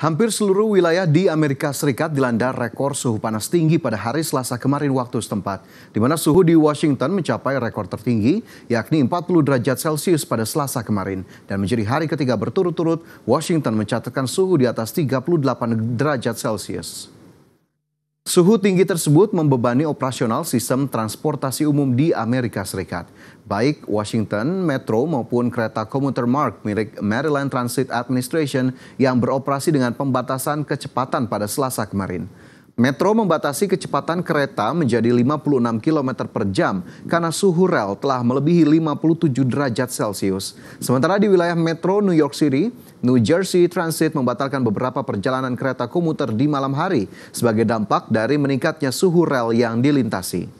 Hampir seluruh wilayah di Amerika Serikat dilanda rekor suhu panas tinggi pada hari Selasa kemarin waktu setempat, di mana suhu di Washington mencapai rekor tertinggi, yakni 40 derajat Celcius pada Selasa kemarin, dan menjadi hari ketiga berturut-turut Washington mencatatkan suhu di atas 38 derajat Celcius. Suhu tinggi tersebut membebani operasional sistem transportasi umum di Amerika Serikat. Baik Washington Metro maupun kereta komuter Mark milik Maryland Transit Administration yang beroperasi dengan pembatasan kecepatan pada Selasa kemarin. Metro membatasi kecepatan kereta menjadi 56 km per jam karena suhu rel telah melebihi 57 derajat Celcius. Sementara di wilayah Metro New York City, New Jersey Transit membatalkan beberapa perjalanan kereta komuter di malam hari sebagai dampak dari meningkatnya suhu rel yang dilintasi.